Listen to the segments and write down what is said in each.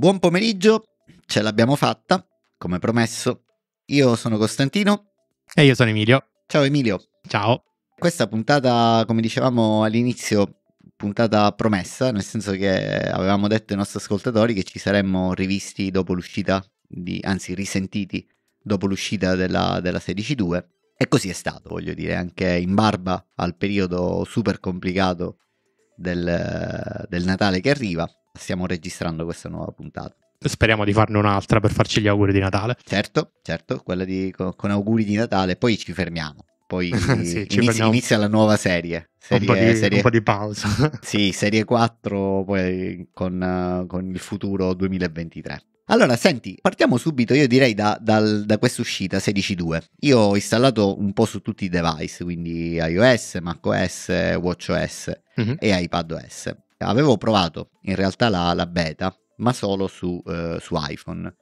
Buon pomeriggio, ce l'abbiamo fatta, come promesso. Io sono Costantino. E io sono Emilio. Ciao Emilio. Ciao. Questa puntata, come dicevamo all'inizio, puntata promessa, nel senso che avevamo detto ai nostri ascoltatori che ci saremmo rivisti dopo l'uscita, di, anzi risentiti dopo l'uscita della, della 16.2. E così è stato, voglio dire, anche in barba al periodo super complicato del, del Natale che arriva stiamo registrando questa nuova puntata. Speriamo di farne un'altra per farci gli auguri di Natale. Certo, certo, quella di, con, auguri di Natale, poi ci fermiamo poi sì, inizia, inizia, la nuova serie. serie, un, po di, serie... un, po di, pausa. sì, serie 4 poi con, con, il futuro 2023. Allora, senti, partiamo subito, io direi, da, dal, da questa uscita 16.2. Io ho installato un po' su tutti i device, quindi iOS, macOS, WatchOS mm-hmm. e iPadOS. Avevo provato in realtà la, la beta, ma solo su, eh, su, iPhone.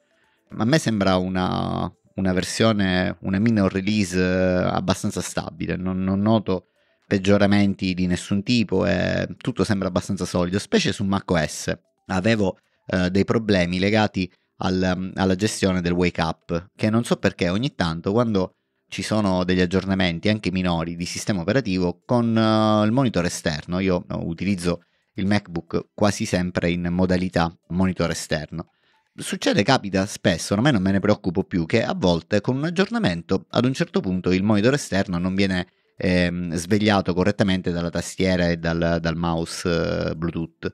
A me sembra una, una, versione, una minor release eh, abbastanza stabile, non, non noto peggioramenti di nessun tipo e tutto sembra abbastanza solido, specie su macOS. Avevo eh, dei problemi legati al, alla gestione del wake up, che non so perché ogni tanto quando ci sono degli aggiornamenti anche minori di sistema operativo con uh, il monitor esterno. Io no, eh, utilizzo il MacBook quasi sempre in modalità monitor esterno. Succede, capita spesso, ormai non me ne preoccupo più, che a volte con un aggiornamento ad un certo punto il monitor esterno non viene eh, svegliato correttamente dalla tastiera e dal, dal mouse eh, Bluetooth.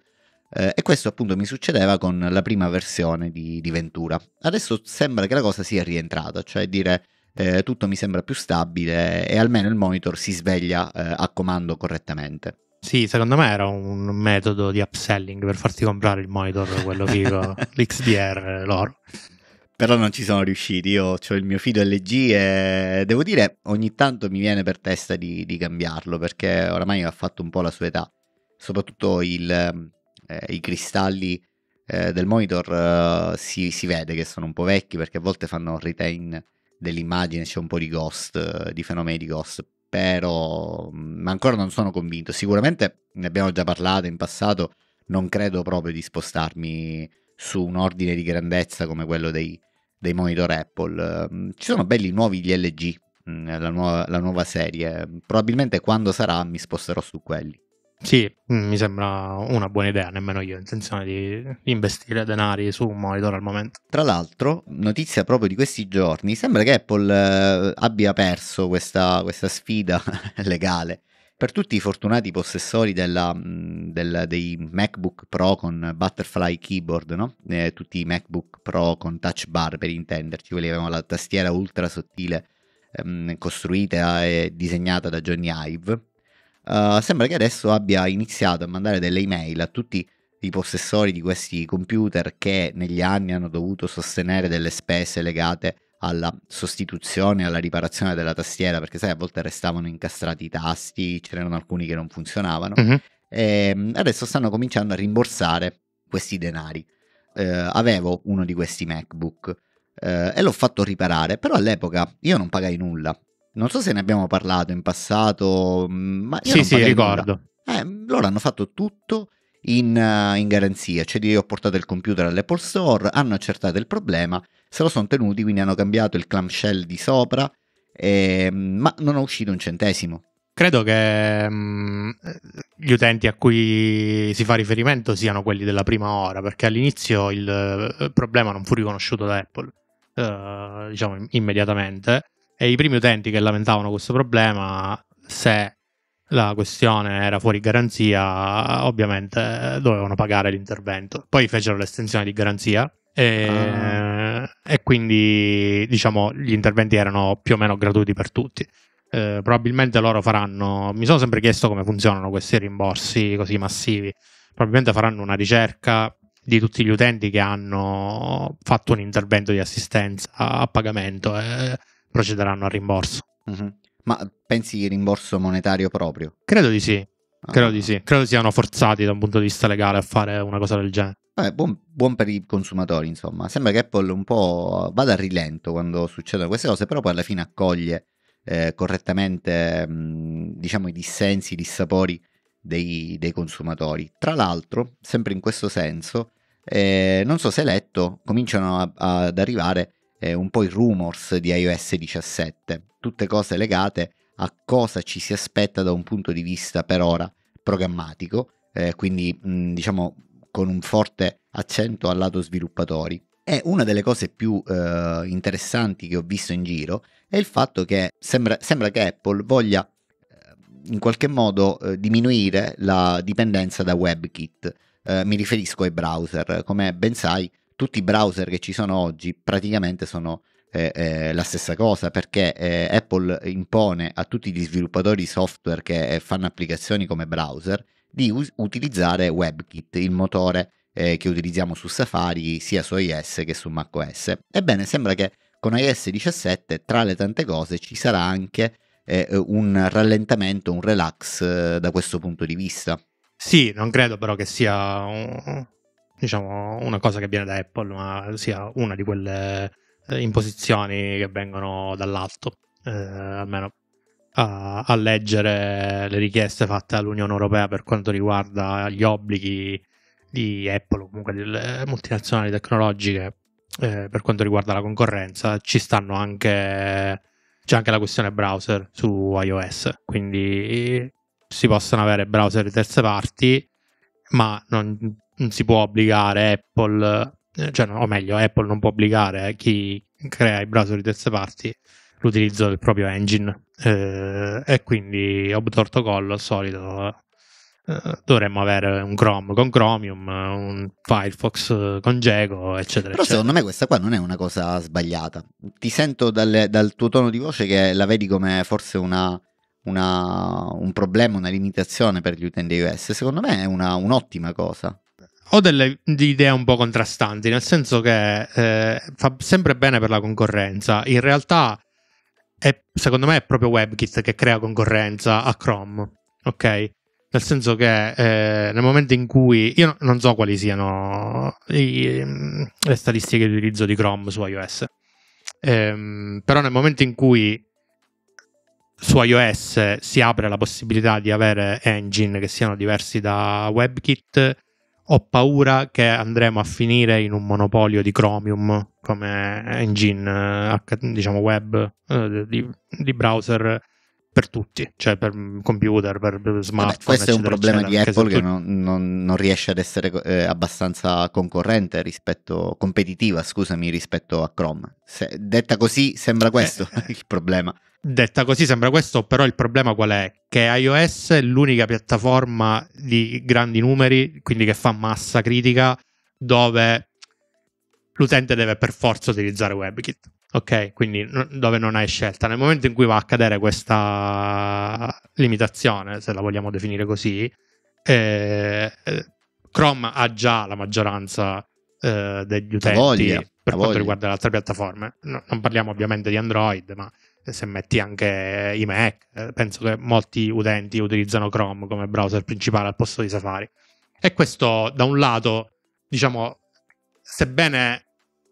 Eh, e questo appunto mi succedeva con la prima versione di, di, Ventura. Adesso sembra che la cosa sia rientrata, cioè dire eh, tutto mi sembra più stabile e almeno il monitor si sveglia eh, a comando correttamente. Sì, secondo me era un metodo di upselling per farti comprare il monitor, quello figo, l'XDR, loro. Però non ci sono riusciti, io ho il mio fido LG e devo dire ogni tanto mi viene per testa di, di cambiarlo perché oramai ha fatto un po' la sua età, soprattutto il, eh, i cristalli eh, del monitor eh, si, si, vede che sono un po' vecchi perché a volte fanno retain dell'immagine, c'è un po' di ghost, eh, di fenomeni di ghost spero, ma mm, ancora non sono convinto. Sicuramente ne abbiamo già parlato in passato, non credo proprio di spostarmi su un ordine di grandezza come quello dei, dei monitor Apple. Mm, ci sono belli nuovi gli LG, mm, la nuova, la nuova serie, probabilmente quando sarà mi sposterò su quelli. Sì, mm, mi sembra una buona idea, nemmeno io ho intenzione di investire denari su un monitor al momento. Tra l'altro, notizia proprio di questi giorni, sembra che Apple eh, abbia perso questa, questa sfida legale. Per tutti i fortunati possessori della, mm, del, dei MacBook Pro con Butterfly Keyboard, no? eh, tutti i MacBook Pro con touch bar per intenderci, quelli che avevano la tastiera ultra sottile ehm, costruita e disegnata da Johnny Ive, eh, sembra che adesso abbia iniziato a mandare delle email a tutti i possessori di questi computer che negli anni hanno dovuto sostenere delle spese legate alla sostituzione e alla riparazione della tastiera, perché sai, a volte restavano incastrati i tasti, c'erano alcuni che non funzionavano. Uh-huh. Mhm. E ehm, adesso stanno cominciando a rimborsare questi denari. Eh, avevo uno di questi MacBook eh, e l'ho fatto riparare, però all'epoca io non pagai nulla, non so se ne abbiamo parlato in passato, mm, ma io sì, sì, ricordo. Eh, loro hanno fatto tutto in, uh, in, garanzia, cioè io ho portato il computer all'Apple Store, hanno accertato il problema, se lo sono tenuti, quindi hanno cambiato il clamshell di sopra, eh, ma non è uscito un centesimo. Credo che mh, mm, gli utenti a cui si fa riferimento siano quelli della prima ora, perché all'inizio il, il eh, problema non fu riconosciuto da Apple, eh, diciamo immediatamente, e i primi utenti che lamentavano questo problema, se la questione era fuori garanzia, ovviamente dovevano pagare l'intervento. Poi fecero l'estensione di garanzia e, ah. e quindi diciamo gli interventi erano più o meno gratuiti per tutti. Eh, probabilmente loro faranno. Mi sono sempre chiesto come funzionano questi rimborsi così massivi. Probabilmente faranno una ricerca di tutti gli utenti che hanno fatto un intervento di assistenza a pagamento. Eh procederanno al rimborso. Mm-hmm. Ma pensi rimborso monetario proprio? Credo di sì. Ah. Credo di sì. Credo siano forzati da un punto di vista legale a fare una cosa del genere. Vabbè, buon, buon, per i consumatori, insomma. Sembra che Apple un po' vada a rilento quando succedono queste cose, però poi alla fine accoglie eh, correttamente, mm, diciamo, i dissensi, i dissapori dei, dei, consumatori. Tra l'altro, sempre in questo senso, eh, non so se hai letto, cominciano a, ad arrivare eh, un po' i rumors di iOS 17, tutte cose legate a cosa ci si aspetta da un punto di vista per ora programmatico, eh, quindi mh, diciamo con un forte accento al lato sviluppatori. E una delle cose più eh, interessanti che ho visto in giro è il fatto che sembra, sembra che Apple voglia eh, in qualche modo eh, diminuire la dipendenza da WebKit. Eh, mi riferisco ai browser, come ben sai tutti i browser che ci sono oggi praticamente sono eh, eh, la stessa cosa perché eh, Apple impone a tutti gli sviluppatori di software che eh, fanno applicazioni come browser di us- utilizzare WebKit, il motore eh, che utilizziamo su Safari sia su iOS che su macOS. Ebbene, sembra che con iOS 17 tra le tante cose ci sarà anche eh, un rallentamento, un relax da questo punto di vista. Sì, non credo però che sia diciamo, una cosa che viene da Apple, ma sia una di quelle eh, imposizioni che vengono dall'alto, eh, almeno a, a, leggere le richieste fatte all'Unione Europea per quanto riguarda gli obblighi di Apple o comunque delle multinazionali tecnologiche eh, per quanto riguarda la concorrenza, ci stanno anche c'è anche la questione browser su iOS, quindi si possono avere browser di terze parti, ma non non mm, si può obbligare Apple, eh, cioè, o meglio, Apple non può obbligare eh, chi crea i browser di terze parti l'utilizzo del proprio engine. Eh, e quindi obtorto collo al solito eh, dovremmo avere un Chrome con Chromium, un Firefox con Gego, eccetera. Però eccetera. secondo me questa qua non è una cosa sbagliata. Ti sento dal, dal tuo tono di voce che la vedi come forse una, una, un problema, una limitazione per gli utenti iOS. Secondo me è una, un'ottima cosa ho delle idee un po' contrastanti, nel senso che eh, fa sempre bene per la concorrenza. In realtà, è, secondo me, è proprio WebKit che crea concorrenza a Chrome. Ok? Nel senso che eh, nel momento in cui io non so quali siano i, mm, le statistiche di utilizzo di Chrome su iOS, ehm, però nel momento in cui su iOS si apre la possibilità di avere engine che siano diversi da WebKit, ho paura che andremo a finire in un monopolio di Chromium come engine eh, diciamo web eh, di, di browser per tutti, cioè per mm, computer, per smartphone. Vabbè, questo è un problema di Apple che non, non, non, riesce ad essere eh, abbastanza concorrente rispetto, competitiva, scusami, rispetto a Chrome. Se, detta così sembra eh. questo eh, il problema. Detta così sembra questo, però il problema qual è? Che iOS è l'unica piattaforma di grandi numeri, quindi che fa massa critica, dove l'utente deve per forza utilizzare WebKit. Ok, quindi dove non hai scelta. Nel momento in cui va a cadere questa limitazione, se la vogliamo definire così, eh, eh Chrome ha già la maggioranza eh, degli utenti voglia, per quanto voglia. riguarda le altre piattaforme. No, non parliamo ovviamente di Android, ma eh, se metti anche i Mac, eh, penso che molti utenti utilizzano Chrome come browser principale al posto di Safari. E questo, da un lato, diciamo, sebbene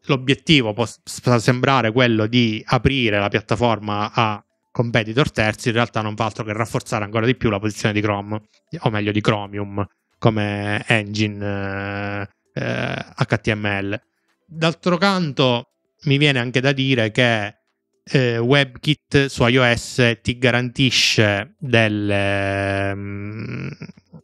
l'obiettivo possa sembrare quello di aprire la piattaforma a competitor terzi, in realtà non fa altro che rafforzare ancora di più la posizione di Chrome, o meglio di Chromium come engine eh, HTML. D'altro canto, mi viene anche da dire che eh, WebKit su iOS ti garantisce delle mm,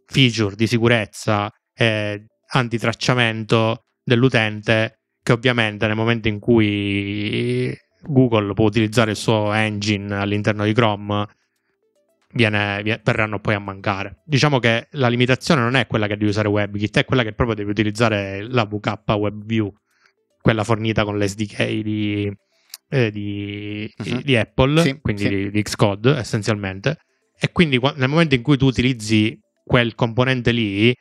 feature di sicurezza e antitracciamento dell'utente che ovviamente nel momento in cui Google può utilizzare il suo engine all'interno di Chrome viene, verranno poi a mancare. Diciamo che la limitazione non è quella che devi usare WebKit, è quella che proprio devi utilizzare la VK WebView, quella fornita con l'SDK di, eh, di, uh-huh. di Apple, sì, quindi sì. Di, di Xcode essenzialmente. E quindi nel momento in cui tu utilizzi quel componente lì,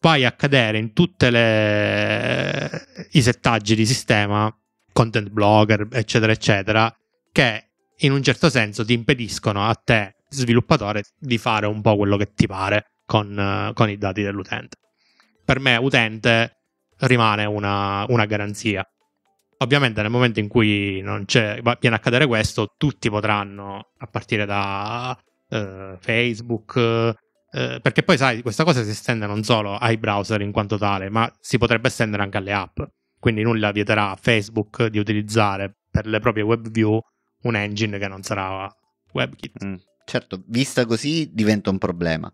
vai a cadere in tutti i settaggi di sistema, content blogger, eccetera, eccetera, che in un certo senso ti impediscono a te, sviluppatore, di fare un po' quello che ti pare con, con i dati dell'utente. Per me, utente rimane una, una garanzia. Ovviamente nel momento in cui viene a cadere questo, tutti potranno, a partire da eh, Facebook, eh, perché poi sai, questa cosa si estende non solo ai browser in quanto tale, ma si potrebbe estendere anche alle app. Quindi nulla vieterà a Facebook di utilizzare per le proprie web view un engine che non sarà WebKit. Mm, certo, vista così diventa un problema.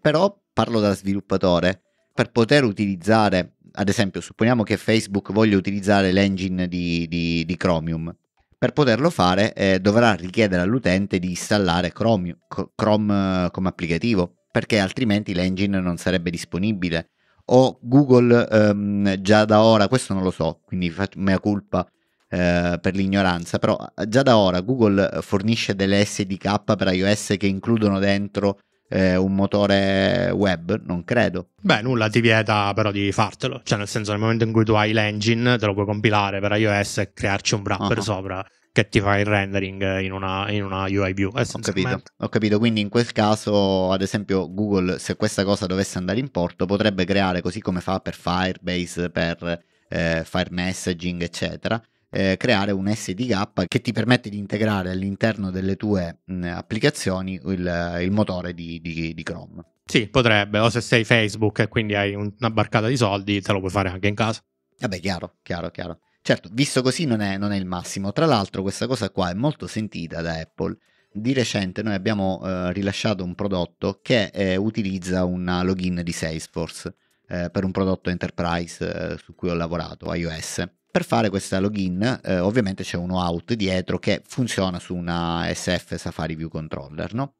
Però parlo da sviluppatore, per poter utilizzare, ad esempio, supponiamo che Facebook voglia utilizzare l'engine di, di, di Chromium. Per poterlo fare eh, dovrà richiedere all'utente di installare Chromium, Chrome eh, come applicativo perché altrimenti l'engine non sarebbe disponibile. O Google ehm, già da ora, questo non lo so, quindi faccio mea culpa eh, per l'ignoranza, però eh, già da ora Google fornisce delle SDK per iOS che includono dentro eh, un motore web? Non credo. Beh, nulla ti vieta però di fartelo. Cioè, nel senso, nel momento in cui tu hai l'engine, te lo puoi compilare per iOS e crearci un wrapper uh-huh. sopra che ti fa il rendering in una, in una UI view. Ho capito, ho capito, quindi in quel caso, ad esempio, Google, se questa cosa dovesse andare in porto, potrebbe creare, così come fa per Firebase, per eh, Fire Messaging, eccetera, eh, creare un SDK che ti permette di integrare all'interno delle tue mh, applicazioni il, il, motore di, di, di Chrome. Sì, potrebbe, o se sei Facebook e quindi hai una barcata di soldi, te lo puoi fare anche in casa. Vabbè, chiaro, chiaro, chiaro. Certo, visto così non è, non è il massimo. Tra l'altro questa cosa qua è molto sentita da Apple. Di recente noi abbiamo eh, rilasciato un prodotto che eh, utilizza una login di Salesforce eh, per un prodotto enterprise eh, su cui ho lavorato, iOS. Per fare questa login eh, ovviamente c'è uno out dietro che funziona su una SF Safari View Controller. No?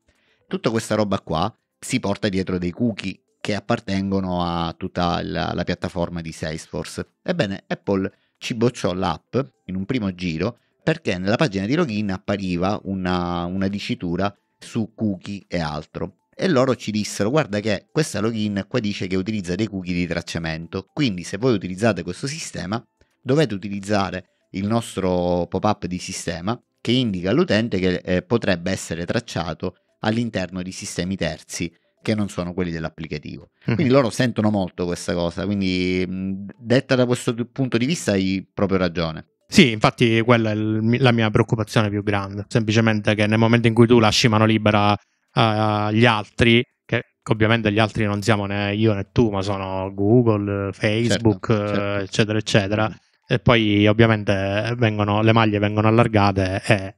Tutta questa roba qua si porta dietro dei cookie che appartengono a tutta la, la piattaforma di Salesforce. Ebbene, Apple ci bocciò l'app in un primo giro perché nella pagina di login appariva una, una dicitura su cookie e altro. E loro ci dissero, guarda che questa login qua dice che utilizza dei cookie di tracciamento, quindi se voi utilizzate questo sistema dovete utilizzare il nostro pop-up di sistema che indica all'utente che eh, potrebbe essere tracciato all'interno di sistemi terzi che non sono quelli dell'applicativo. Quindi mm-hmm. loro sentono molto questa cosa, quindi detta da questo punto di vista hai proprio ragione. Sì, infatti quella è la mia preoccupazione più grande, semplicemente che nel momento in cui tu lasci mano libera agli uh, altri, che ovviamente gli altri non siamo né io né tu, ma sono Google, Facebook, certo, certo. Eh, eccetera, eccetera, e poi ovviamente vengono, le maglie vengono allargate e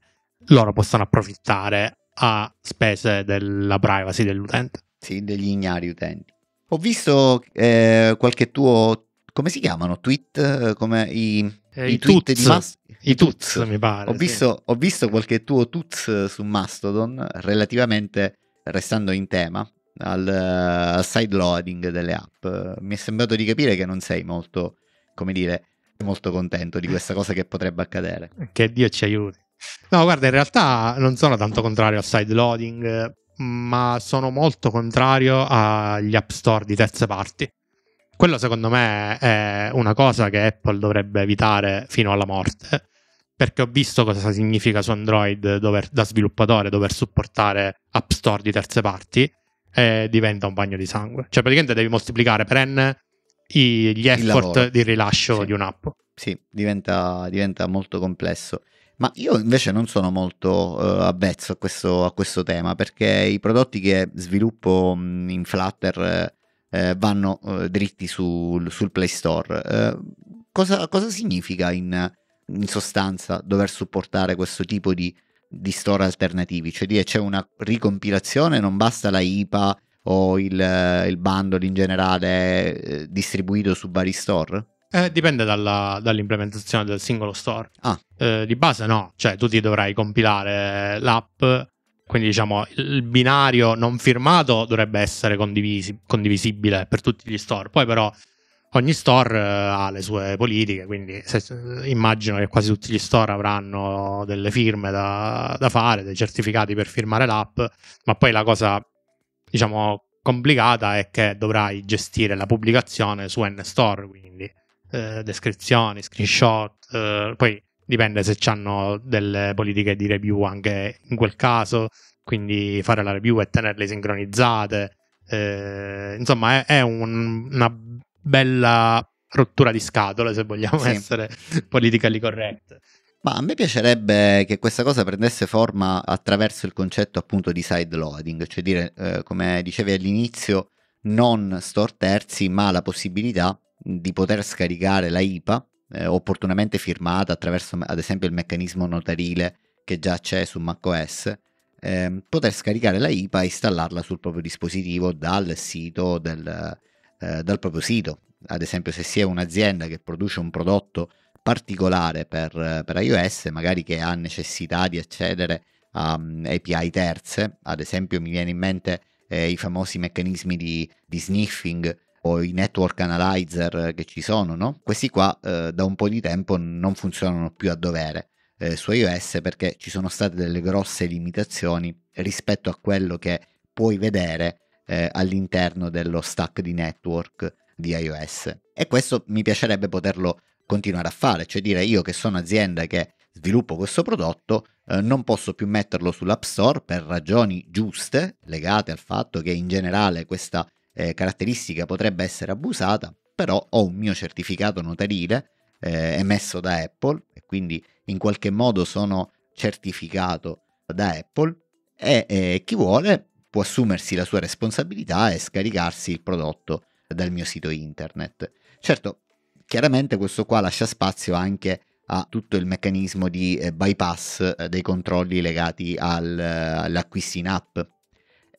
loro possono approfittare a spese della privacy dell'utente. Sì, degli ignari utenti. Ho visto eh, qualche tuo, come si chiamano, tweet, come i, eh, i, i tweet tuts, di Mast- I tuts, tuts, mi pare. Ho visto, ho visto qualche tuo tuts su Mastodon relativamente, restando in tema, al uh, side loading delle app. Mi è sembrato di capire che non sei molto, come dire, molto contento di questa cosa che potrebbe accadere. Che Dio ci aiuti. No, guarda, in realtà non sono tanto contrario al side loading ma sono molto contrario agli app store di terze parti. Quello secondo me è una cosa che Apple dovrebbe evitare fino alla morte, perché ho visto cosa significa su Android dover, da sviluppatore dover supportare app store di terze parti e diventa un bagno di sangue. Cioè praticamente devi moltiplicare per n gli effort di rilascio sì. di un'app. Sì, diventa, diventa molto complesso. Ma io invece non sono molto uh, avvezzo a questo, a questo, tema perché i prodotti che sviluppo mm, in Flutter eh, eh, vanno eh, dritti sul, sul, Play Store. Eh, cosa, cosa, significa in, in, sostanza dover supportare questo tipo di, di store alternativi? Cioè dire c'è una ricompilazione, non basta la IPA o il, il bundle in generale eh, distribuito su vari store? Eh, dipende dalla, dall'implementazione del singolo store. Ah. Eh, di base no, cioè tu ti dovrai compilare l'app, quindi diciamo il binario non firmato dovrebbe essere condivisi- condivisibile per tutti gli store. Poi però ogni store eh, ha le sue politiche, quindi se, immagino che quasi tutti gli store avranno delle firme da, da fare, dei certificati per firmare l'app, ma poi la cosa diciamo complicata è che dovrai gestire la pubblicazione su N-Store, quindi eh, descrizioni, screenshot, eh, poi dipende se hanno delle politiche di review anche in quel caso, quindi fare la review e tenerle sincronizzate. Eh, insomma, è, è un, una bella rottura di scatole se vogliamo sì. essere politically correct. Ma a me piacerebbe che questa cosa prendesse forma attraverso il concetto appunto di side loading, cioè dire, eh, come dicevi all'inizio, non store terzi, ma la possibilità di poter scaricare la IPA eh, opportunamente firmata attraverso ad esempio il meccanismo notarile che già c'è su macOS, eh, poter scaricare la IPA e installarla sul proprio dispositivo dal sito del, eh, dal proprio sito. Ad esempio se si è un'azienda che produce un prodotto particolare per, per iOS, magari che ha necessità di accedere a um, mm, API terze, ad esempio mi viene in mente eh, i famosi meccanismi di, di sniffing o i network analyzer eh, che ci sono, no? Questi qua eh, da un po' di tempo non funzionano più a dovere eh, su iOS perché ci sono state delle grosse limitazioni rispetto a quello che puoi vedere eh, all'interno dello stack di network di iOS. E questo mi piacerebbe poterlo continuare a fare, cioè dire io che sono azienda che sviluppo questo prodotto, eh, non posso più metterlo sull'App Store per ragioni giuste legate al fatto che in generale questa eh, caratteristica potrebbe essere abusata, però ho un mio certificato notarile eh, emesso da Apple e quindi in qualche modo sono certificato da Apple e eh, chi vuole può assumersi la sua responsabilità e scaricarsi il prodotto dal mio sito internet. Certo, chiaramente questo qua lascia spazio anche a tutto il meccanismo di eh, bypass eh, dei controlli legati al, all'acquisto in app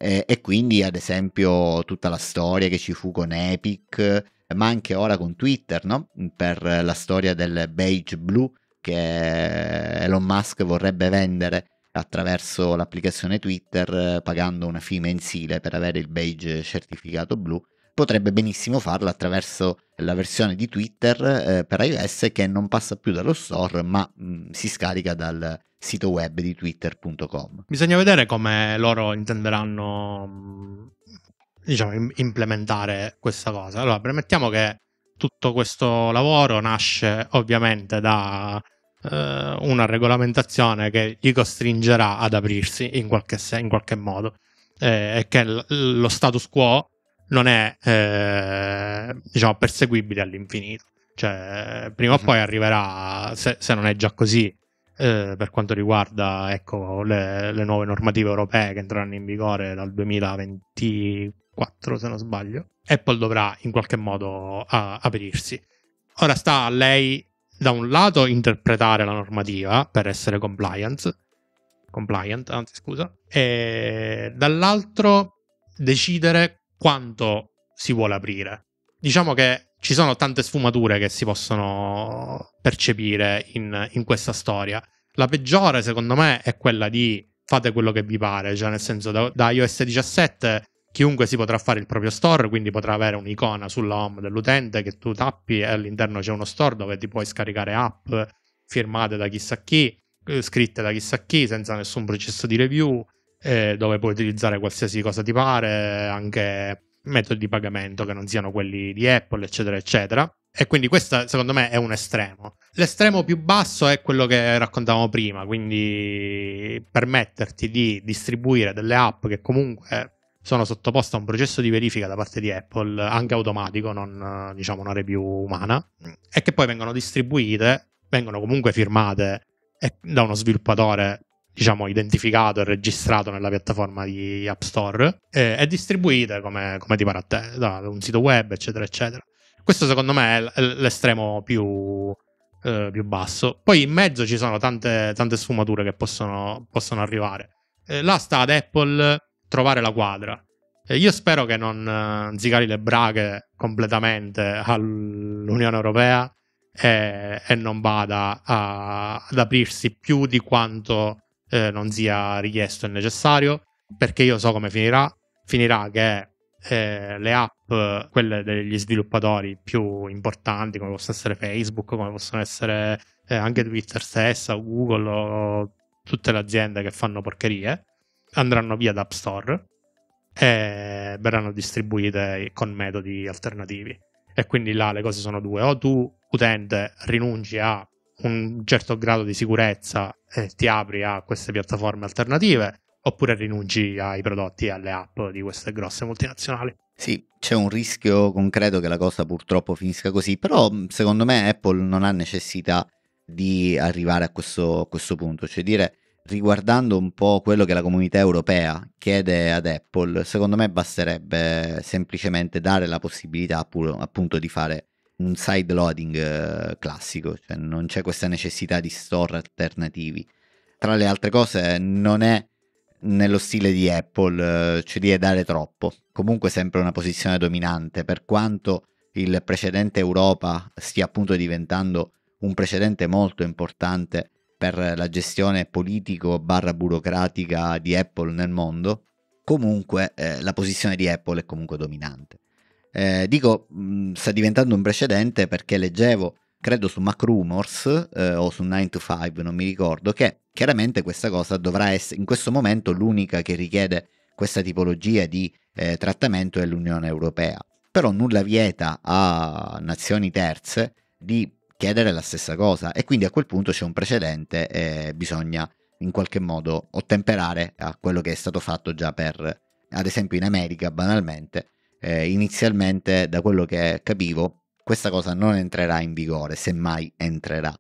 eh, e quindi ad esempio tutta la storia che ci fu con Epic, ma anche ora con Twitter, no? per la storia del beige blu che Elon Musk vorrebbe vendere attraverso l'applicazione Twitter pagando una fee mensile per avere il beige certificato blu. Potrebbe benissimo farlo attraverso la versione di Twitter eh, per iOS che non passa più dallo store ma mh, mm, si scarica dal, sito web di twitter.com. Bisogna vedere come loro intenderanno mm, diciamo, implementare questa cosa. Allora, premettiamo che tutto questo lavoro nasce ovviamente da eh, una regolamentazione che li costringerà ad aprirsi in qualche, se- in qualche modo eh, e che l- lo status quo non è eh, diciamo, perseguibile all'infinito. Cioè, prima o mm-hmm. poi arriverà, se, se non è già così, eh, per quanto riguarda ecco, le, le, nuove normative europee che entreranno in vigore dal 2024, se non sbaglio, Apple dovrà in qualche modo a, aprirsi. Ora sta a lei, da un lato, interpretare la normativa per essere compliance, compliant, anzi scusa, e dall'altro decidere quanto si vuole aprire. Diciamo che ci sono tante sfumature che si possono percepire in, in questa storia. La peggiore, secondo me, è quella di fate quello che vi pare, cioè nel senso da, da iOS 17 chiunque si potrà fare il proprio store, quindi potrà avere un'icona sulla home dell'utente che tu tappi e all'interno c'è uno store dove ti puoi scaricare app firmate da chissà chi, eh, scritte da chissà chi, senza nessun processo di review, eh, dove puoi utilizzare qualsiasi cosa ti pare, anche metodi di pagamento che non siano quelli di Apple, eccetera, eccetera. E quindi questo secondo me è un estremo. L'estremo più basso è quello che raccontavamo prima, quindi permetterti di distribuire delle app che comunque sono sottoposte a un processo di verifica da parte di Apple, anche automatico, non diciamo una review umana, e che poi vengono distribuite, vengono comunque firmate da uno sviluppatore diciamo, identificato e registrato nella piattaforma di App Store, eh, è distribuita come, come ti pare a te, da un sito web, eccetera, eccetera. Questo secondo me è l'estremo più, eh, più basso. Poi in mezzo ci sono tante, tante sfumature che possono, possono arrivare. Eh, là sta ad Apple trovare la quadra. Eh, io spero che non eh, zicari le braghe completamente all'Unione Europea e, e non vada a, ad aprirsi più di quanto eh, non sia richiesto e necessario, perché io so come finirà. Finirà che eh, le app, quelle degli sviluppatori più importanti, come possono essere Facebook, come possono essere eh, anche Twitter stessa, Google, o tutte le aziende che fanno porcherie, andranno via da Store e verranno distribuite con metodi alternativi. E quindi là le cose sono due: o tu, utente, rinunci a un certo grado di sicurezza e eh, ti apri a queste piattaforme alternative oppure rinunci ai prodotti e alle app di queste grosse multinazionali. Sì, c'è un rischio concreto che la cosa purtroppo finisca così, però mm, secondo me Apple non ha necessità di arrivare a questo, a questo punto, cioè dire riguardando un po' quello che la comunità europea chiede ad Apple, secondo me basterebbe semplicemente dare la possibilità appunto di fare un side loading eh, classico, cioè non c'è questa necessità di store alternativi. Tra le altre cose non è nello stile di Apple, eh, ci cioè dare troppo, comunque sempre una posizione dominante, per quanto il precedente Europa stia appunto diventando un precedente molto importante per la gestione politico-burocratica di Apple nel mondo, comunque eh, la posizione di Apple è comunque dominante. Eh, dico, mh, mm, sta diventando un precedente perché leggevo, credo su Mac Rumors eh, o su 9 to 5, non mi ricordo, che chiaramente questa cosa dovrà essere in questo momento l'unica che richiede questa tipologia di eh, trattamento è l'Unione Europea. Però nulla vieta a nazioni terze di chiedere la stessa cosa e quindi a quel punto c'è un precedente e bisogna in qualche modo ottemperare a quello che è stato fatto già per, ad esempio in America banalmente, eh, inizialmente da quello che capivo questa cosa non entrerà in vigore, semmai entrerà.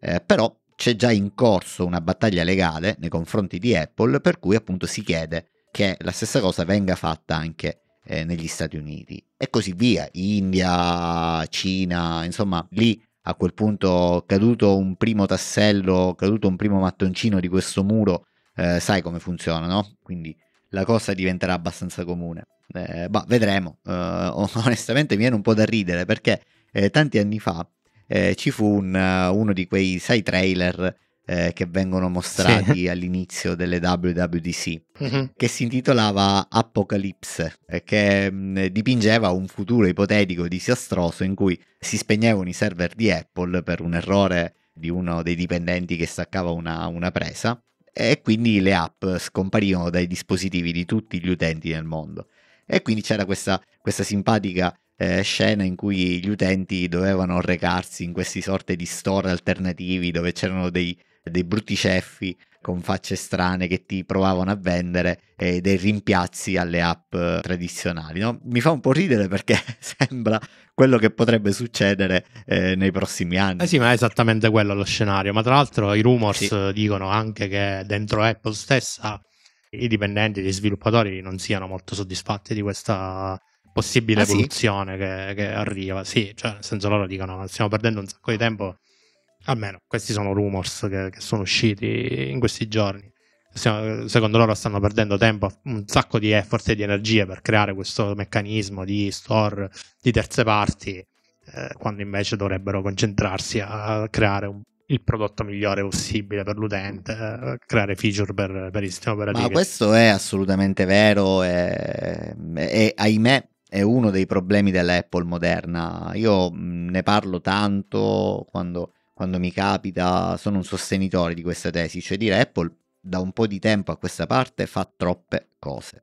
Eh, però c'è già in corso una battaglia legale nei confronti di Apple per cui appunto si chiede che la stessa cosa venga fatta anche eh, negli Stati Uniti e così via, India, Cina, insomma lì a quel punto caduto un primo tassello, caduto un primo mattoncino di questo muro, eh, sai come funziona, no? Quindi la cosa diventerà abbastanza comune. Eh, bah, vedremo, uh, onestamente mi viene un po' da ridere perché eh, tanti anni fa eh, ci fu un, uno di quei, sai, trailer eh, che vengono mostrati sì. all'inizio delle WWDC, uh-huh. Mhm. che si intitolava Apocalypse, eh, che mh, mm, dipingeva un futuro ipotetico disastroso in cui si spegnevano i server di Apple per un errore di uno dei dipendenti che staccava una, una presa e quindi le app scomparivano dai dispositivi di tutti gli utenti nel mondo. E quindi c'era questa, questa simpatica eh, scena in cui gli utenti dovevano recarsi in questi sorte di store alternativi dove c'erano dei, dei brutti ceffi con facce strane che ti provavano a vendere e eh, dei rimpiazzi alle app eh, tradizionali. No? Mi fa un po' ridere perché sembra quello che potrebbe succedere eh, nei prossimi anni. Eh sì, ma è esattamente quello lo scenario. Ma tra l'altro i rumors sì. dicono anche che dentro Apple stessa i dipendenti, gli sviluppatori non siano molto soddisfatti di questa possibile ah, evoluzione sì? che, che, arriva. Sì, cioè nel senso loro dicono stiamo perdendo un sacco di tempo Almeno questi sono rumors che, che sono usciti in questi giorni. secondo loro stanno perdendo tempo, un sacco di effort e di energie per creare questo meccanismo di store di terze parti, eh, quando invece dovrebbero concentrarsi a creare un il prodotto migliore possibile per l'utente, eh, creare feature per, per il sistema operativo. Ma questo è assolutamente vero e, e, ahimè è uno dei problemi dell'Apple moderna. Io ne parlo tanto quando quando mi capita, sono un sostenitore di questa tesi, cioè dire Apple da un po' di tempo a questa parte fa troppe cose.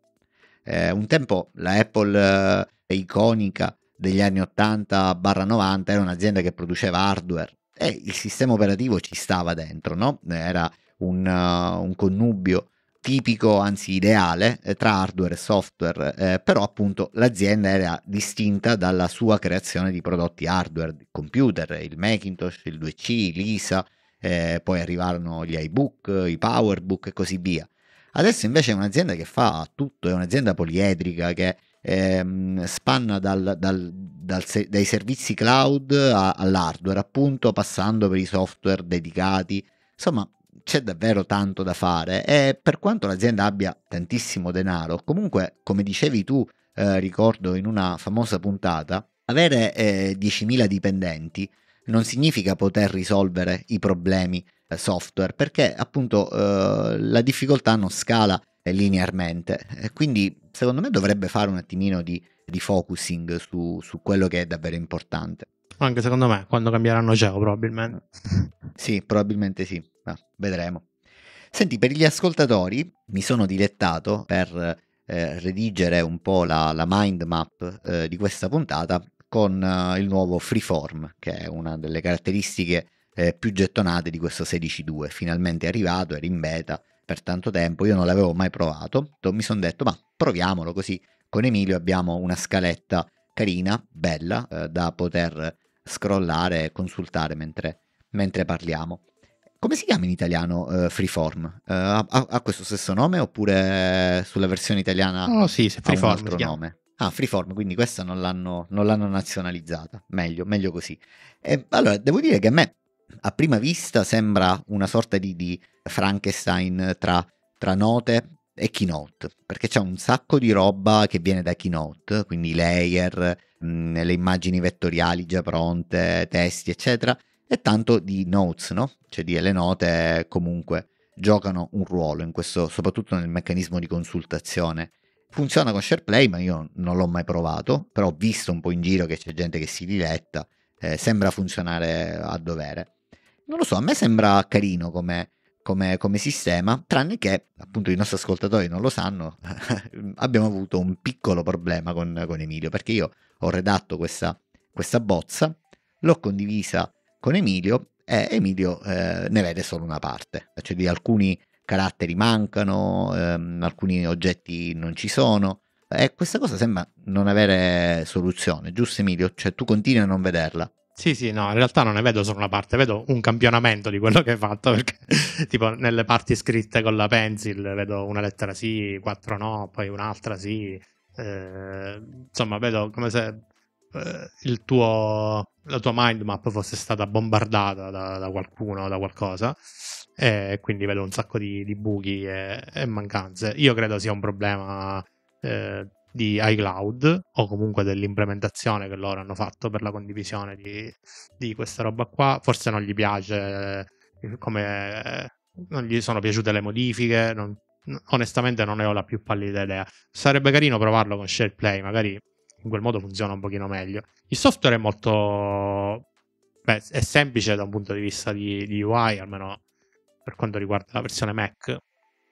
Eh, un tempo la Apple eh, iconica degli anni 80-90 era un'azienda che produceva hardware e il sistema operativo ci stava dentro, no? Era un, uh, un connubio tipico, anzi ideale, eh, tra hardware e software, eh, però appunto l'azienda era distinta dalla sua creazione di prodotti hardware, computer, il Macintosh, il 2C, l'ISA, eh, poi arrivarono gli iBook, i PowerBook e così via. Adesso invece è un'azienda che fa tutto, è un'azienda poliedrica che ehm, spanna dal, dal, dal, dai servizi cloud a, all'hardware, appunto passando per i software dedicati. Insomma, c'è davvero tanto da fare e per quanto l'azienda abbia tantissimo denaro, comunque come dicevi tu, eh, ricordo in una famosa puntata, avere eh, 10.000 dipendenti non significa poter risolvere i problemi eh, software perché appunto eh, la difficoltà non scala eh, linearmente. E quindi secondo me dovrebbe fare un attimino di, di focusing su, su, quello che è davvero importante. Anche secondo me, quando cambieranno CEO probabilmente. sì, probabilmente sì ma ah, vedremo. Senti, per gli ascoltatori mi sono dilettato per eh, redigere un po' la, la mind map eh, di questa puntata con eh, il nuovo freeform, che è una delle caratteristiche eh, più gettonate di questo 16.2. Finalmente è arrivato, era in beta per tanto tempo, io non l'avevo mai provato, mi sono detto ma proviamolo così con Emilio abbiamo una scaletta carina, bella, eh, da poter scrollare e consultare mentre, mentre parliamo. Come si chiama in italiano uh, Freeform? Uh, ha, ha, questo stesso nome oppure sulla versione italiana oh, sì, se Freeform, ha un altro nome? Ah, Freeform, quindi questa non l'hanno, non l'hanno nazionalizzata. Meglio, meglio così. E, allora, devo dire che a me a prima vista sembra una sorta di, di Frankenstein tra, tra note e keynote, perché c'è un sacco di roba che viene da keynote, quindi layer, mh, mm, le immagini vettoriali già pronte, testi, eccetera e tanto di notes, no? Cioè di, le note eh, comunque giocano un ruolo, in questo, soprattutto nel meccanismo di consultazione. Funziona con SharePlay, ma io non l'ho mai provato, però ho visto un po' in giro che c'è gente che si diletta, eh, sembra funzionare a dovere. Non lo so, a me sembra carino come, come, come sistema, tranne che appunto i nostri ascoltatori non lo sanno, abbiamo avuto un piccolo problema con, con Emilio, perché io ho redatto questa, questa bozza, l'ho condivisa con Emilio e Emilio eh, ne vede solo una parte, cioè di alcuni caratteri mancano, ehm, alcuni oggetti non ci sono e questa cosa sembra non avere soluzione, giusto Emilio? Cioè tu continui a non vederla. Sì, sì, no, in realtà non ne vedo solo una parte, vedo un campionamento di quello che hai fatto, perché tipo nelle parti scritte con la pencil vedo una lettera sì, quattro no, poi un'altra sì, eh, insomma vedo come se eh, tuo, la tua mind map fosse stata bombardata da, da qualcuno o da qualcosa. E quindi vedo un sacco di, di buchi e, e, mancanze. Io credo sia un problema eh, di iCloud o comunque dell'implementazione che loro hanno fatto per la condivisione di, di questa roba qua. Forse non gli piace eh, come eh, non gli sono piaciute le modifiche. Non, onestamente, non ne ho la più pallida idea. Sarebbe carino provarlo con SharePlay, magari in quel modo funziona un pochino meglio. Il software è molto... Beh, è semplice da un punto di vista di, di UI, almeno per quanto riguarda la versione Mac,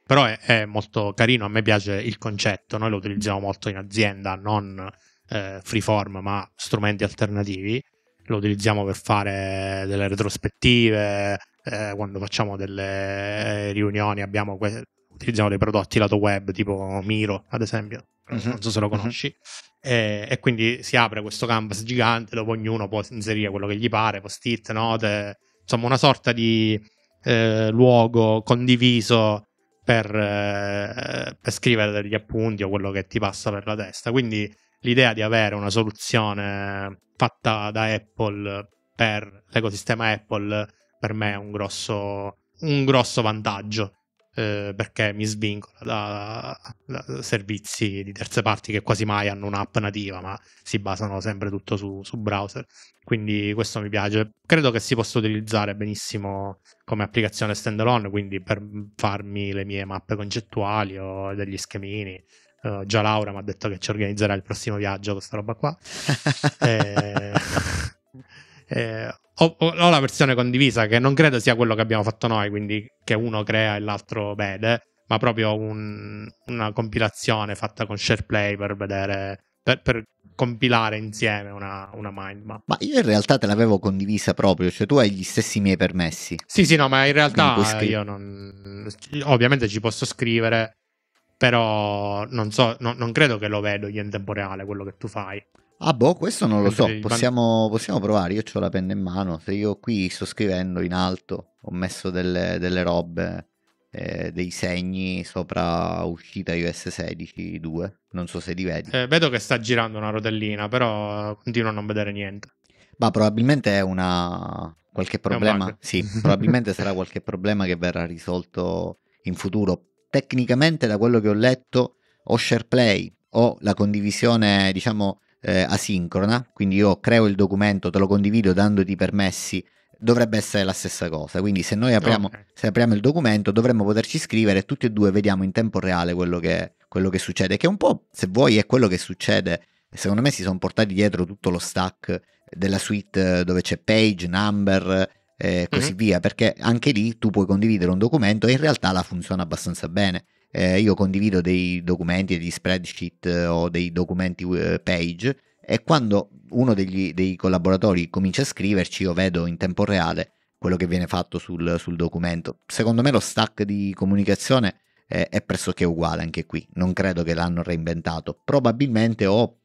però è, è, molto carino, a me piace il concetto, noi lo utilizziamo molto in azienda, non eh, freeform, ma strumenti alternativi, lo utilizziamo per fare delle retrospettive, eh, quando facciamo delle eh, riunioni abbiamo que- utilizziamo dei prodotti lato web tipo Miro, ad esempio, mhm. non so se lo mhm. conosci. Mm-hmm. E, e, quindi si apre questo canvas gigante dove ognuno può inserire quello che gli pare, post-it, note, insomma una sorta di eh, luogo condiviso per, eh, per, scrivere degli appunti o quello che ti passa per la testa. Quindi l'idea di avere una soluzione fatta da Apple per l'ecosistema Apple per me è un grosso, un grosso vantaggio eh, perché mi svincola da, da, servizi di terze parti che quasi mai hanno un'app nativa, ma si basano sempre tutto su, su browser. Quindi questo mi piace. Credo che si possa utilizzare benissimo come applicazione standalone, quindi per farmi le mie mappe concettuali o degli schemini. Uh, già Laura mi ha detto che ci organizzerà il prossimo viaggio questa roba qua. e... Eh, eh, ho, ho, la versione condivisa che non credo sia quello che abbiamo fatto noi, quindi che uno crea e l'altro vede, ma proprio un, una compilazione fatta con SharePlay per vedere, per, per compilare insieme una, una mind map. Ma io in realtà te l'avevo condivisa proprio, cioè tu hai gli stessi miei permessi. Sì, sì, no, ma in realtà scri- io non... Ovviamente ci posso scrivere, però non so, no, non credo che lo vedo io in tempo reale quello che tu fai. Ah boh, questo non lo so, possiamo, possiamo, provare, io ho la penna in mano, se io qui sto scrivendo in alto, ho messo delle, delle robe, eh, dei segni sopra uscita iOS 16 2, non so se li vedi. Eh, vedo che sta girando una rotellina, però eh, continuo a non vedere niente. Ma probabilmente è una... qualche problema, sì, probabilmente sarà qualche problema che verrà risolto in futuro. Tecnicamente da quello che ho letto o SharePlay o la condivisione, diciamo eh, asincrona, quindi io creo il documento, te lo condivido dandoti permessi, dovrebbe essere la stessa cosa. Quindi se noi apriamo, okay. se apriamo il documento dovremmo poterci scrivere e tutti e due vediamo in tempo reale quello che, quello che succede, che un po' se vuoi è quello che succede. Secondo me si sono portati dietro tutto lo stack della suite eh, dove c'è page, number, eh, e così mm-hmm. via, perché anche lì tu puoi condividere un documento e in realtà la funziona abbastanza bene eh, io condivido dei documenti, degli spreadsheet eh, o dei documenti eh, page e quando uno degli, dei collaboratori comincia a scriverci io vedo in tempo reale quello che viene fatto sul, sul documento. Secondo me lo stack di comunicazione è, eh, è pressoché uguale anche qui, non credo che l'hanno reinventato, probabilmente ho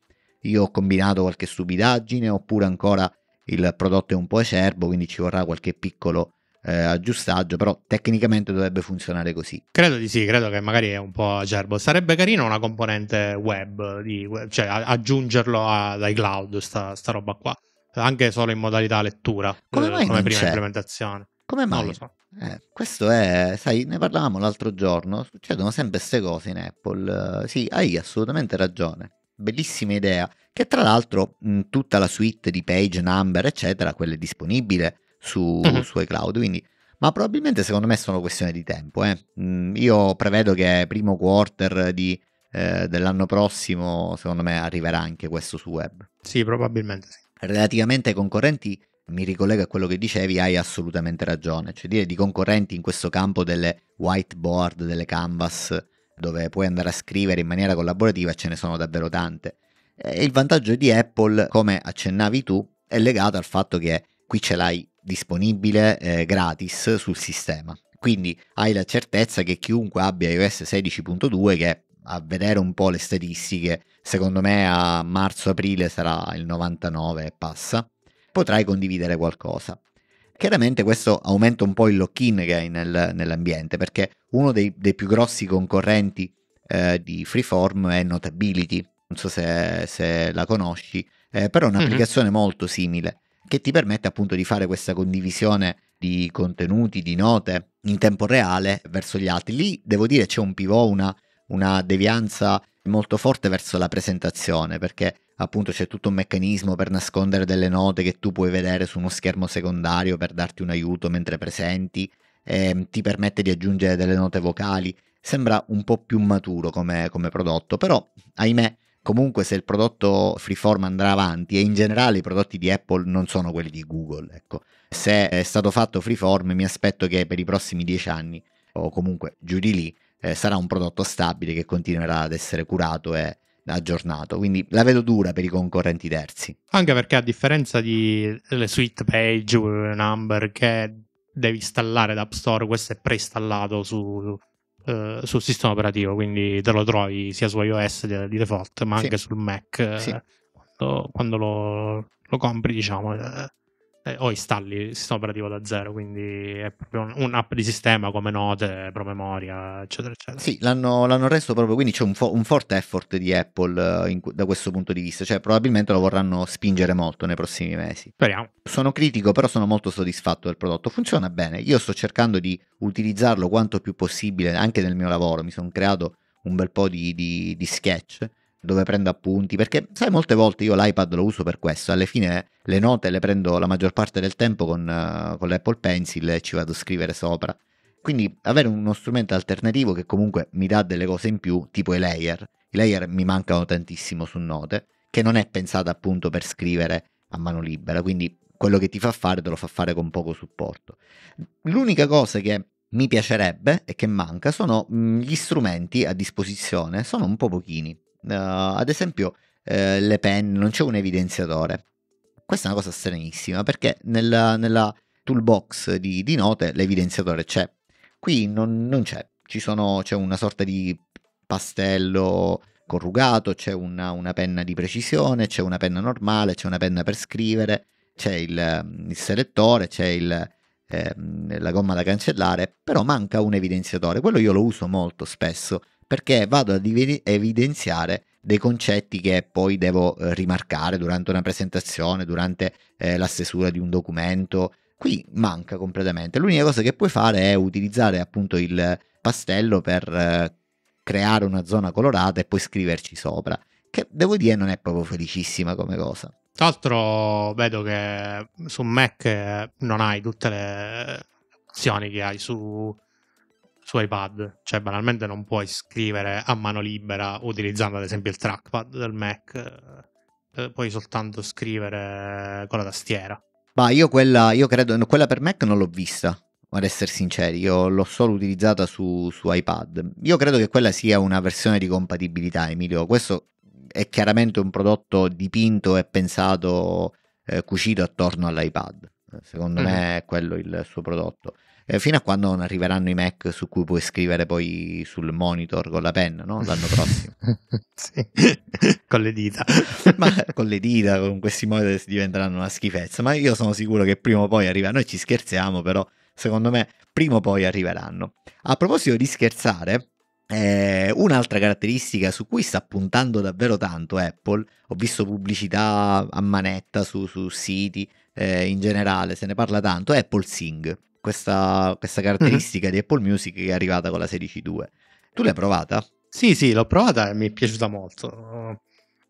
io ho combinato qualche stupidaggine oppure ancora il prodotto è un po' acerbo quindi ci vorrà qualche piccolo eh, aggiustaggio, però tecnicamente dovrebbe funzionare così. Credo di sì, credo che magari è un po' acerbo. Sarebbe carino una componente web, di, cioè aggiungerlo all'iCloud, sta, sta roba qua, anche solo in modalità lettura, come, eh, mai come prima c'è? implementazione. Come mai? Non lo so. Eh, questo è, sai, ne parlavamo l'altro giorno, succedono sempre queste cose in Apple. sì, hai assolutamente ragione. Bellissima idea, che tra l'altro mh, tutta la suite di page, number, eccetera, quella è disponibile su, mm-hmm. su iCloud. Quindi, ma probabilmente secondo me sono questioni di tempo. Eh. Mm, io prevedo che primo quarter di, eh, dell'anno prossimo, secondo me, arriverà anche questo su web. Sì, probabilmente sì. Relativamente ai concorrenti, mi ricollego a quello che dicevi, hai assolutamente ragione. Cioè dire di concorrenti in questo campo delle whiteboard, delle canvas, dove puoi andare a scrivere in maniera collaborativa, ce ne sono davvero tante. E il vantaggio di Apple, come accennavi tu, è legato al fatto che qui ce l'hai disponibile eh, gratis sul sistema. Quindi hai la certezza che chiunque abbia iOS 16.2 che a vedere un po' le statistiche, secondo me a marzo-aprile sarà il 99 e passa, potrai condividere qualcosa. Chiaramente questo aumenta un po' il lock-in che hai nel, nell'ambiente, perché uno dei, dei più grossi concorrenti eh, di Freeform è Notability, non so se, se la conosci, eh, però è un'applicazione mm-hmm. molto simile che ti permette appunto di fare questa condivisione di contenuti, di note in tempo reale verso gli altri. Lì devo dire c'è un pivot, una, una devianza molto forte verso la presentazione perché appunto c'è tutto un meccanismo per nascondere delle note che tu puoi vedere su uno schermo secondario per darti un aiuto mentre presenti, eh, ti permette di aggiungere delle note vocali, sembra un po' più maturo come, come prodotto, però ahimè comunque se il prodotto freeform andrà avanti e in generale i prodotti di Apple non sono quelli di Google, ecco. Se è stato fatto freeform mi aspetto che per i prossimi dieci anni o comunque giù di lì eh, sarà un prodotto stabile che continuerà ad essere curato e aggiornato, quindi la vedo dura per i concorrenti terzi. Anche perché a differenza delle suite page, number che devi installare da App Store, questo è preinstallato su, eh, sul sistema operativo, quindi te lo trovi sia su iOS di, di default, ma sì. anche sul Mac sì. Eh, quando, quando lo, lo, compri, diciamo. Eh, eh, o oh, installi il sistema operativo da zero, quindi è proprio un, un'app di sistema come note, promemoria, eccetera, eccetera. Sì, l'hanno, l'hanno reso proprio, quindi c'è un, fo- un forte effort di Apple eh, in, da questo punto di vista, cioè probabilmente lo vorranno spingere molto nei prossimi mesi. Speriamo. Sono critico, però sono molto soddisfatto del prodotto, funziona bene, io sto cercando di utilizzarlo quanto più possibile anche nel mio lavoro, mi sono creato un bel po' di, di, di sketch dove prendo appunti, perché sai molte volte io l'iPad lo uso per questo, alla fine le note le prendo la maggior parte del tempo con, uh, con l'Apple Pencil e ci vado a scrivere sopra. Quindi avere uno strumento alternativo che comunque mi dà delle cose in più, tipo i layer. I layer mi mancano tantissimo su note, che non è pensata appunto per scrivere a mano libera, quindi quello che ti fa fare te lo fa fare con poco supporto. L'unica cosa che mi piacerebbe e che manca sono mm, gli strumenti a disposizione, sono un po' pochini uh, ad esempio eh, le penne, non c'è un evidenziatore. Questa è una cosa stranissima perché nella, nella toolbox di, di, note l'evidenziatore c'è, qui non, non c'è, sono, c'è una sorta di pastello corrugato, c'è una, una, penna di precisione, c'è una penna normale, c'è una penna per scrivere, c'è il, mm, il selettore, c'è il, eh, la gomma da cancellare, però manca un evidenziatore, quello io lo uso molto spesso perché vado ad evidenziare dei concetti che poi devo eh, rimarcare durante una presentazione, durante eh, la stesura di un documento. Qui manca completamente. L'unica cosa che puoi fare è utilizzare appunto il pastello per eh, creare una zona colorata e poi scriverci sopra, che devo dire non è proprio felicissima come cosa. Tra l'altro vedo che su Mac non hai tutte le opzioni che hai su su iPad, cioè banalmente non puoi scrivere a mano libera utilizzando ad esempio il trackpad del Mac, eh, eh, puoi soltanto scrivere con la tastiera. Ma io quella, io credo, quella per Mac non l'ho vista, ad essere sinceri, io l'ho solo utilizzata su, su iPad. Io credo che quella sia una versione di compatibilità, Emilio. Questo è chiaramente un prodotto dipinto e pensato, eh, cucito attorno all'iPad. Secondo mm. me è quello il suo prodotto eh, fino a quando non arriveranno i Mac su cui puoi scrivere poi sul monitor con la penna, no? L'anno prossimo. sì, con le dita. Ma con le dita, con questi monitor diventeranno una schifezza, ma io sono sicuro che prima o poi arriveranno, noi ci scherziamo però, secondo me prima o poi arriveranno. A proposito di scherzare, eh, un'altra caratteristica su cui sta puntando davvero tanto Apple, ho visto pubblicità a manetta su, su siti eh, in generale, se ne parla tanto, è Apple Sing questa, questa mhm. caratteristica mm-hmm. di Apple Music che è arrivata con la 16.2. Tu l'hai provata? Sì, sì, l'ho provata e mi è piaciuta molto.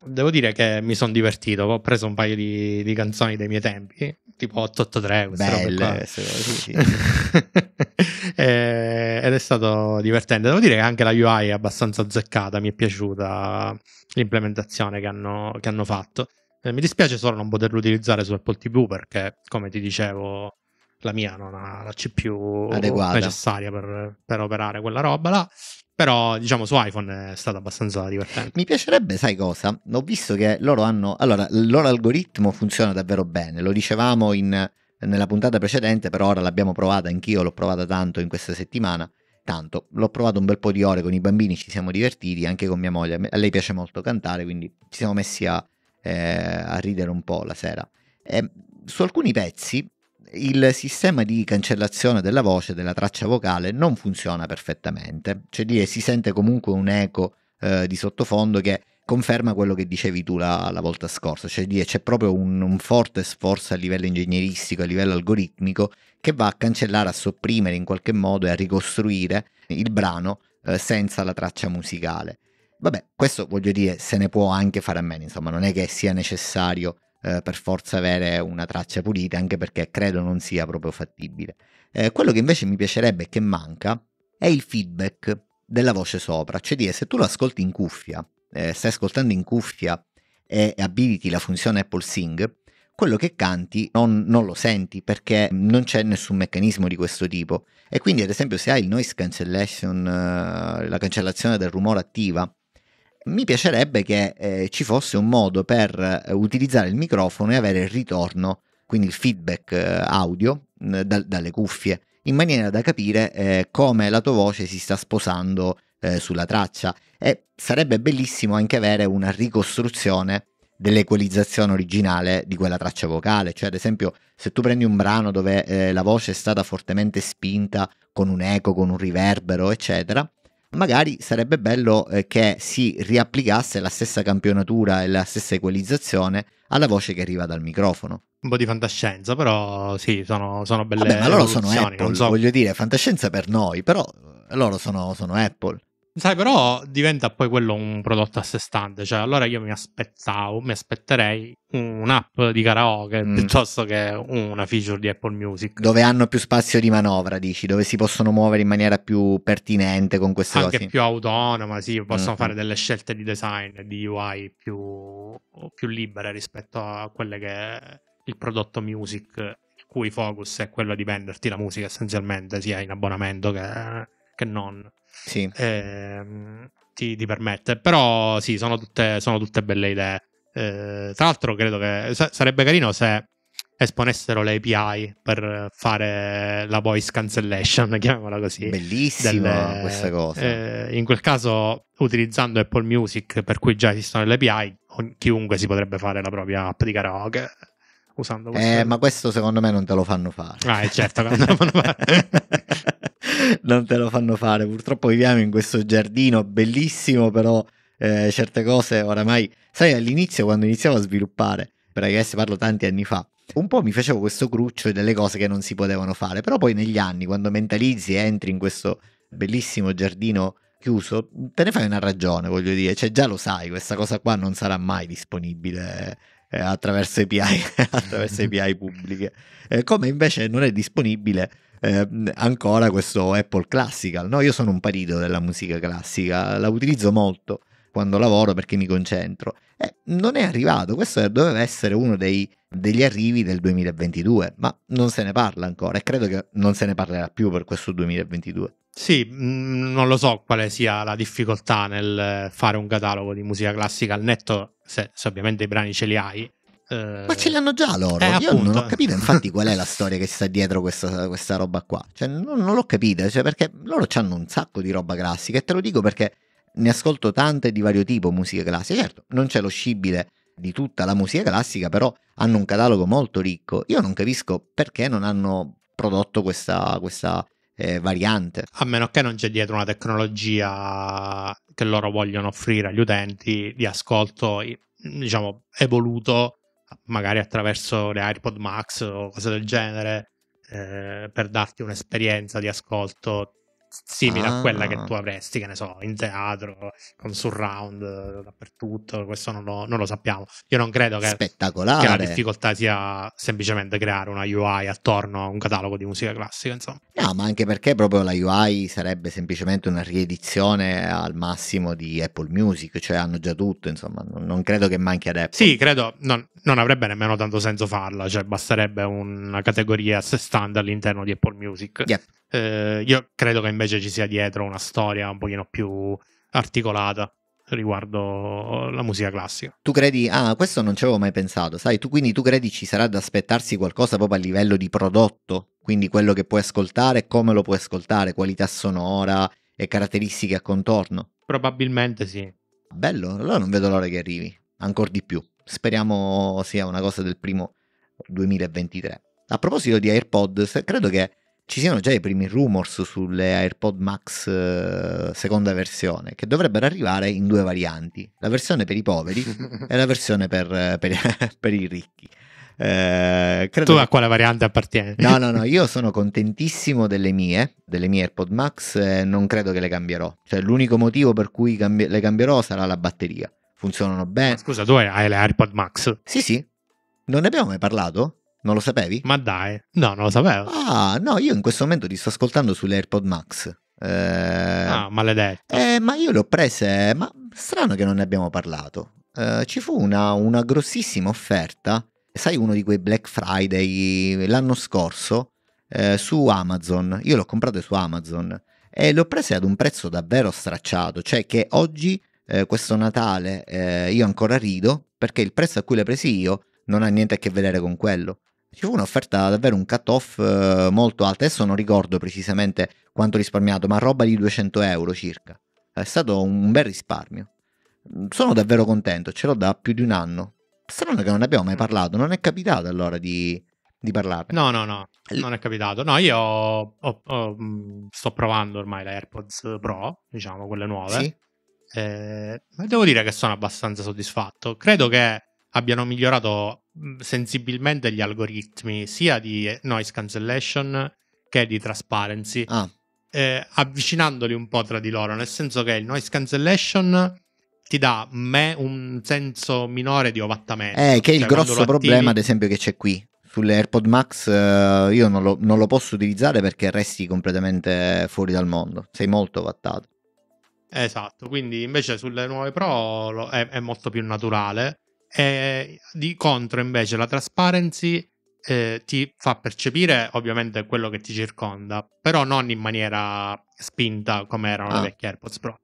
Devo dire che mi sono divertito. Ho preso un paio di, di, canzoni dei miei tempi, tipo 883, queste Belle, sì, sì. e, eh, ed è stato divertente. Devo dire che anche la UI è abbastanza azzeccata. Mi è piaciuta l'implementazione che hanno, che hanno fatto. Eh, mi dispiace solo non poterlo utilizzare su Apple TV perché, come ti dicevo, la mia non ha la CPU Adeguata. necessaria per, per operare quella roba là però diciamo su iPhone è stata abbastanza divertente. Mi piacerebbe, sai cosa? Ho visto che loro hanno, allora, il loro algoritmo funziona davvero bene, lo dicevamo in, nella puntata precedente, però ora l'abbiamo provata, anch'io l'ho provata tanto in questa settimana, tanto, l'ho provato un bel po' di ore con i bambini, ci siamo divertiti, anche con mia moglie, a lei piace molto cantare, quindi ci siamo messi a, eh, a ridere un po' la sera. E ehm, su alcuni pezzi il sistema di cancellazione della voce della traccia vocale non funziona perfettamente, cioè dire si sente comunque un eco eh, di sottofondo che conferma quello che dicevi tu la, la volta scorsa, cioè dire c'è proprio un, un, forte sforzo a livello ingegneristico, a livello algoritmico, che va a cancellare, a sopprimere in qualche modo e a ricostruire il brano eh, senza la traccia musicale. Vabbè, questo voglio dire, se ne può anche fare a meno, insomma, non è che sia necessario eh, per forza avere una traccia pulita, anche perché credo non sia proprio fattibile. Eh, quello che invece mi piacerebbe e che manca è il feedback della voce sopra, cioè dire se tu lo ascolti in cuffia, eh, stai ascoltando in cuffia e abiliti la funzione Apple Sing, quello che canti non, non, lo senti perché non c'è nessun meccanismo di questo tipo. E quindi, ad esempio, se hai il noise cancellation, eh, la cancellazione del rumore attiva, mi piacerebbe che eh, ci fosse un modo per eh, utilizzare il microfono e avere il ritorno, quindi il feedback eh, audio mm, da, dalle cuffie, in maniera da capire eh, come la tua voce si sta sposando eh, sulla traccia. E sarebbe bellissimo anche avere una ricostruzione dell'equalizzazione originale di quella traccia vocale, cioè ad esempio se tu prendi un brano dove eh, la voce è stata fortemente spinta con un eco, con un riverbero, eccetera, magari sarebbe bello eh, che si riapplicasse la stessa campionatura e la stessa equalizzazione alla voce che arriva dal microfono. Un po' di fantascienza, però sì, sono, sono belle Vabbè, ma loro sono Apple, so. voglio dire, fantascienza per noi, però eh, loro sono, sono Apple. Sai, però diventa poi quello un prodotto a sé stante, cioè allora io mi aspettavo, mi aspetterei un'app di karaoke mm. piuttosto che una feature di Apple Music. Dove hanno più spazio di manovra, dici, dove si possono muovere in maniera più pertinente con queste Anche cose. Anche più autonoma, sì, possono mm. fare mm. delle scelte di design, di UI più, più libere rispetto a quelle che il prodotto music, il cui focus è quello di venderti la musica essenzialmente, sia in abbonamento che, che non sì. eh, ti, ti, permette. Però sì, sono tutte, sono tutte belle idee. Eh, tra l'altro credo che sarebbe carino se esponessero le API per fare la voice cancellation, chiamiamola così. Bellissima delle, questa cosa. Eh, in quel caso, utilizzando Apple Music, per cui già esistono le API, chiunque si potrebbe fare la propria app di karaoke. Usando questo. Eh, ma questo secondo me non te lo fanno fare. Ah, certo, non te lo fanno fare non te lo fanno fare. Purtroppo viviamo in questo giardino bellissimo, però eh, certe cose oramai, sai, all'inizio quando iniziavo a sviluppare, perché adesso parlo tanti anni fa, un po' mi facevo questo cruccio delle cose che non si potevano fare, però poi negli anni, quando mentalizzi e entri in questo bellissimo giardino chiuso, te ne fai una ragione, voglio dire, cioè già lo sai, questa cosa qua non sarà mai disponibile eh, attraverso API, attraverso API pubbliche, eh, come invece non è disponibile eh, ancora questo Apple Classical. No? Io sono un parito della musica classica, la utilizzo molto quando lavoro perché mi concentro. Eh, non è arrivato, questo doveva essere uno dei, degli arrivi del 2022, ma non se ne parla ancora e credo che non se ne parlerà più per questo 2022. Sì, mm, non lo so quale sia la difficoltà nel fare un catalogo di musica classica al netto, se, se ovviamente i brani ce li hai, eh, Ma ce l'hanno già loro. Eh, Io non ho capito infatti qual è la storia che sta dietro questa, questa roba qua. Cioè, non, non l'ho capita, cioè, perché loro hanno un sacco di roba classica e te lo dico perché ne ascolto tante di vario tipo musica classica. Certo, non c'è lo scibile di tutta la musica classica, però hanno un catalogo molto ricco. Io non capisco perché non hanno prodotto questa, questa eh, variante. A meno che non c'è dietro una tecnologia che loro vogliono offrire agli utenti di ascolto, diciamo, evoluto magari attraverso le AirPod Max o cose del genere, eh, per darti un'esperienza di ascolto simile ah. a quella che ah. tu avresti, che ne so, in teatro, con surround dappertutto, questo non lo, non lo sappiamo. Io non credo che, che, la difficoltà sia semplicemente creare una UI attorno a un catalogo di musica classica, insomma. No, ma anche perché proprio la UI sarebbe semplicemente una riedizione al massimo di Apple Music, cioè hanno già tutto, insomma, non, credo che manchi ad Apple. Sì, credo, non, non avrebbe nemmeno tanto senso farla, cioè basterebbe una categoria a sé stante all'interno di Apple Music. Yep. Eh, io credo che invece ci sia dietro una storia un pochino più articolata riguardo la musica classica. Tu credi, ah, questo non ci avevo mai pensato, sai, tu quindi tu credi ci sarà da aspettarsi qualcosa proprio a livello di prodotto, quindi quello che puoi ascoltare, come lo puoi ascoltare, qualità sonora e caratteristiche a contorno? Probabilmente sì. Bello, allora non vedo l'ora che arrivi, ancora di più. Speriamo sia una cosa del primo 2023. A proposito di AirPods, credo che ci siano già i primi rumors sulle AirPod Max eh, seconda versione, che dovrebbero arrivare in due varianti, la versione per i poveri e la versione per, eh, per, per i ricchi. Eh, tu a quale variante appartieni? No, no, no, io sono contentissimo delle mie, delle mie AirPod Max, eh, non credo che le cambierò. Cioè, l'unico motivo per cui cambi- le cambierò sarà la batteria. Funzionano bene. scusa, tu hai le AirPod Max? Sì, sì. Non ne abbiamo mai parlato? Non lo sapevi? Ma dai, no, non lo sapevo. Ah, no, io in questo momento ti sto ascoltando sulle AirPod Max. Eh, ah, maledetto. Eh, ma io le ho prese, ma strano che non ne abbiamo parlato. Eh, ci fu una, una grossissima offerta, sai, uno di quei Black Friday l'anno scorso eh, su Amazon. Io le ho comprate su Amazon e le ho prese ad un prezzo davvero stracciato, cioè che oggi, eh, questo Natale, eh, io ancora rido perché il prezzo a cui le presi io non ha niente a che vedere con quello ci fu un'offerta davvero un cut-off eh, molto alta, adesso non ricordo precisamente quanto risparmiato, ma roba di 200 euro circa. È stato un bel risparmio. Sono davvero contento, ce l'ho da più di un anno. Strano che non ne abbiamo mai mm. parlato, non è capitato allora di, di parlare. No, no, no, non è capitato. No, io ho, ho, ho, mm, sto provando ormai le AirPods Pro, diciamo, quelle nuove. Sì. Eh, devo dire che sono abbastanza soddisfatto. Credo che abbiano migliorato mm, sensibilmente gli algoritmi sia di noise cancellation che di transparency, ah. eh, avvicinandoli un po' tra di loro, nel senso che il noise cancellation ti dà me un senso minore di ovattamento. Eh, che è cioè il grosso problema, ad esempio, che c'è qui. Sulle AirPod Max eh, io non lo, non lo, posso utilizzare perché resti completamente fuori dal mondo, sei molto ovattato. Esatto, quindi invece sulle nuove Pro è, è molto più naturale e eh, di contro, invece, la trasparency eh, ti fa percepire ovviamente quello che ti circonda, però non in maniera spinta come erano ah. le vecchie AirPods Pro.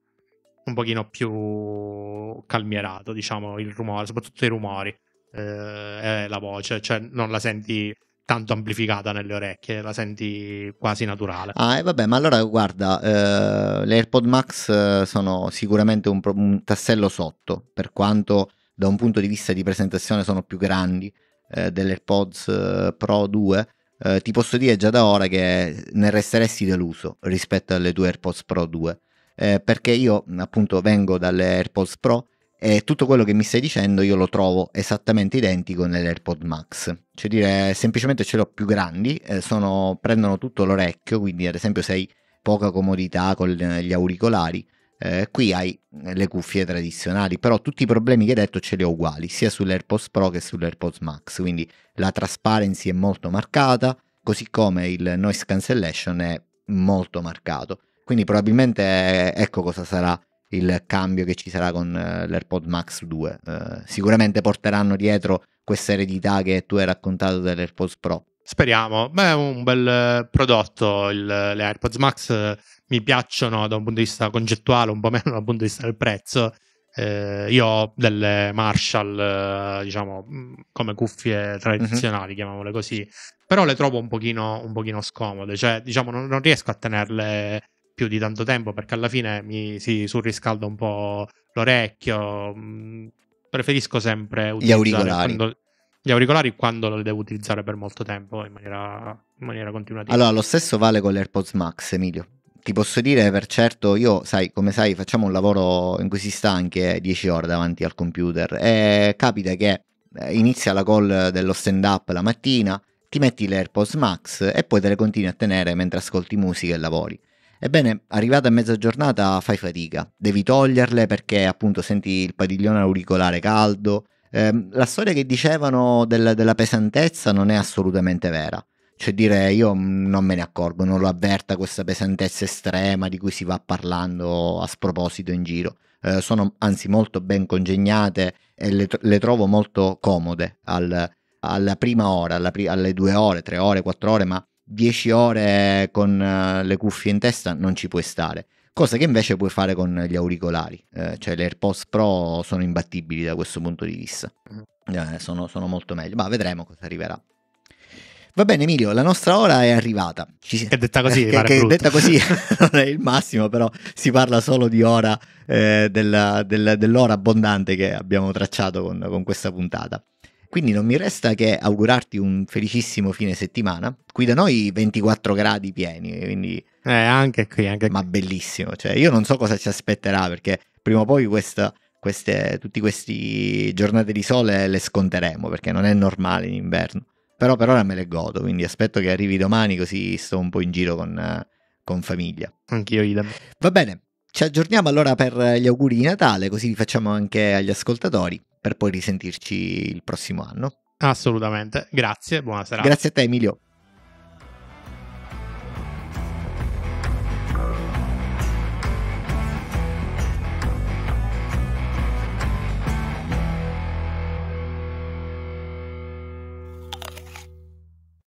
Un pochino più calmierato, diciamo, il rumore, soprattutto i rumori eh, e eh, la voce, cioè non la senti tanto amplificata nelle orecchie, la senti quasi naturale. Ah, e vabbè, ma allora guarda, eh, le AirPod Max eh, sono sicuramente un, pro- un tassello sotto, per quanto da un punto di vista di presentazione sono più grandi eh, delle AirPods eh, Pro 2, eh, ti posso dire già da ora che ne resteresti deluso rispetto alle due AirPods Pro 2. Eh, perché io appunto vengo dalle AirPods Pro e tutto quello che mi stai dicendo io lo trovo esattamente identico nelle AirPods Max. Cioè dire, semplicemente ce l'ho più grandi, eh, sono, prendono tutto l'orecchio, quindi ad esempio se hai poca comodità con gli auricolari, eh, qui hai le cuffie tradizionali, però tutti i problemi che hai detto ce li ho uguali, sia sull'AirPods Pro che sull'AirPods Max, quindi la transparency è molto marcata, così come il noise cancellation è molto marcato. Quindi probabilmente ecco cosa sarà il cambio che ci sarà con eh, l'AirPod Max 2. Eh, sicuramente porteranno dietro questa eredità che tu hai raccontato dell'AirPods Pro. Speriamo, beh è un bel prodotto il, le AirPods Max mi piacciono da un punto di vista concettuale, un po' meno dal punto di vista del prezzo. Eh, io ho delle Marshall, eh, diciamo, mm, come cuffie mhm. tradizionali, mm-hmm. chiamiamole così, però le trovo un pochino, un pochino scomode, cioè, diciamo, non, non, riesco a tenerle più di tanto tempo perché alla fine mi si surriscalda un po' l'orecchio. Mm, preferisco sempre utilizzare gli auricolari. Quando, gli auricolari quando li devo utilizzare per molto tempo in maniera, in maniera continuativa. Allora, lo stesso vale con le AirPods Max, Emilio ti posso dire per certo, io sai, come sai, facciamo un lavoro in cui si sta anche 10 ore davanti al computer e capita che eh, inizia la call dello stand up la mattina, ti metti le AirPods Max e poi te le continui a tenere mentre ascolti musica e lavori. Ebbene, arrivata a mezzogiornata fai fatica, devi toglierle perché appunto senti il padiglione auricolare caldo. Eh, la storia che dicevano del, della pesantezza non è assolutamente vera. Cioè direi io non me ne accorgo, non lo avverta questa pesantezza estrema di cui si va parlando a sproposito in giro. Eh, sono anzi molto ben congegnate e le, le trovo molto comode al, alla prima ora, alla pri- alle due ore, tre ore, quattro ore, ma dieci ore con eh, le cuffie in testa non ci puoi stare. Cosa che invece puoi fare con gli auricolari, eh, cioè le AirPods Pro sono imbattibili da questo punto di vista. Mm. Eh, sono, sono molto meglio, ma vedremo cosa arriverà. Va bene Emilio, la nostra ora è arrivata. Ci... Che detta così, che, è detta così non è il massimo, però si parla solo di ora, eh, della, della, dell'ora abbondante che abbiamo tracciato con, con questa puntata. Quindi non mi resta che augurarti un felicissimo fine settimana. Qui da noi 24 gradi pieni, quindi... Eh, anche qui, anche qui. Ma bellissimo, cioè io non so cosa ci aspetterà perché prima o poi questa, queste, tutte queste giornate di sole le sconteremo perché non è normale in inverno. Però per ora me le godo, quindi aspetto che arrivi domani così sto un po' in giro con, con famiglia. Anch'io idem. Va bene, ci aggiorniamo allora per gli auguri di Natale, così li facciamo anche agli ascoltatori, per poi risentirci il prossimo anno. Assolutamente, grazie, buona serata. Grazie a te Emilio.